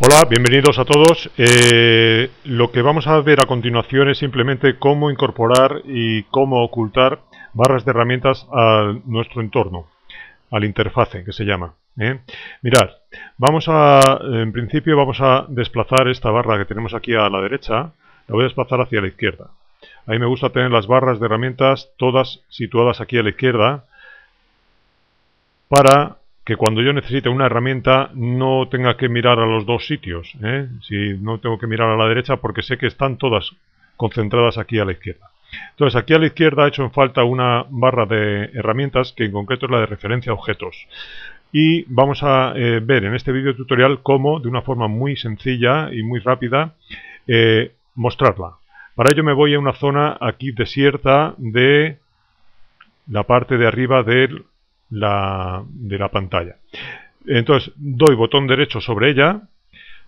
Hola, bienvenidos a todos. Eh, lo que vamos a ver a continuación es simplemente cómo incorporar y cómo ocultar barras de herramientas a nuestro entorno, al interfase que se llama. ¿eh? Mirad, vamos a, en principio vamos a desplazar esta barra que tenemos aquí a la derecha, la voy a desplazar hacia la izquierda. A mí me gusta tener las barras de herramientas todas situadas aquí a la izquierda para que cuando yo necesite una herramienta no tenga que mirar a los dos sitios. ¿eh? Si no tengo que mirar a la derecha porque sé que están todas concentradas aquí a la izquierda. Entonces aquí a la izquierda ha hecho en falta una barra de herramientas que en concreto es la de referencia a objetos. Y vamos a eh, ver en este vídeo tutorial cómo de una forma muy sencilla y muy rápida eh, mostrarla. Para ello me voy a una zona aquí desierta de la parte de arriba del la, de la pantalla. Entonces doy botón derecho sobre ella,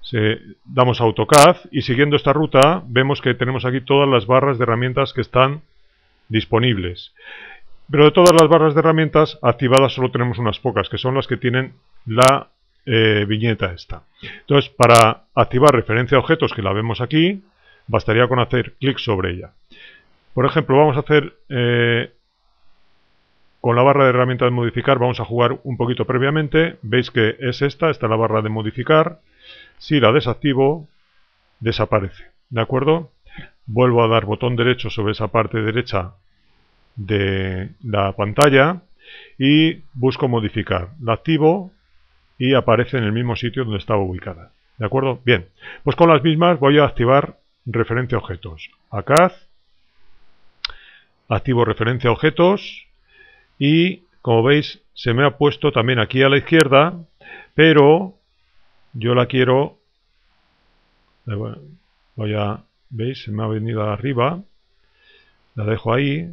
se, damos AutoCAD y siguiendo esta ruta vemos que tenemos aquí todas las barras de herramientas que están disponibles. Pero de todas las barras de herramientas activadas solo tenemos unas pocas, que son las que tienen la eh, viñeta esta. Entonces, para activar referencia a objetos, que la vemos aquí, bastaría con hacer clic sobre ella. Por ejemplo, vamos a hacer eh, con la barra de herramientas de modificar vamos a jugar un poquito previamente. Veis que es esta, esta es la barra de modificar. Si la desactivo, desaparece. ¿De acuerdo? Vuelvo a dar botón derecho sobre esa parte derecha de la pantalla y busco modificar. La activo y aparece en el mismo sitio donde estaba ubicada. ¿De acuerdo? Bien. Pues con las mismas voy a activar referencia objetos. Acá Activo referencia objetos y como veis se me ha puesto también aquí a la izquierda, pero yo la quiero... Eh, voy a... ¿Veis? Se me ha venido arriba. La dejo ahí.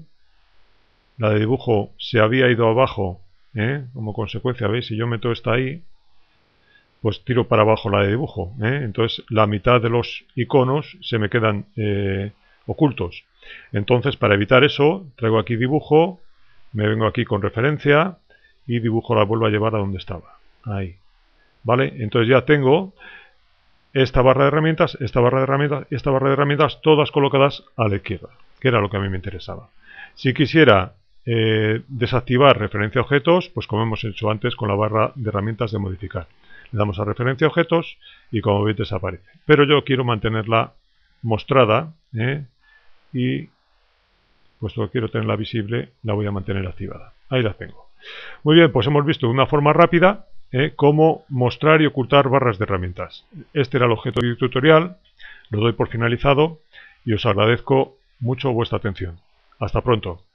La de dibujo se había ido abajo. ¿eh? Como consecuencia, ¿veis? Si yo meto esta ahí, pues tiro para abajo la de dibujo. ¿eh? Entonces la mitad de los iconos se me quedan ocultos. Entonces para evitar eso, traigo aquí dibujo, me vengo aquí con referencia y dibujo la vuelvo a llevar a donde estaba. Ahí. ¿Vale? Entonces ya tengo esta barra de herramientas, esta barra de herramientas, esta barra de herramientas, todas colocadas a la izquierda, que era lo que a mí me interesaba. Si quisiera eh, desactivar referencia a objetos, pues como hemos hecho antes con la barra de herramientas de modificar. Le damos a referencia a objetos y como veis desaparece. Pero yo quiero mantenerla mostrada ¿eh? y puesto que quiero tenerla visible, la voy a mantener activada. Ahí la tengo. Muy bien, pues hemos visto de una forma rápida eh, cómo mostrar y ocultar barras de herramientas. Este era el objeto del tutorial, lo doy por finalizado y os agradezco mucho vuestra atención. Hasta pronto.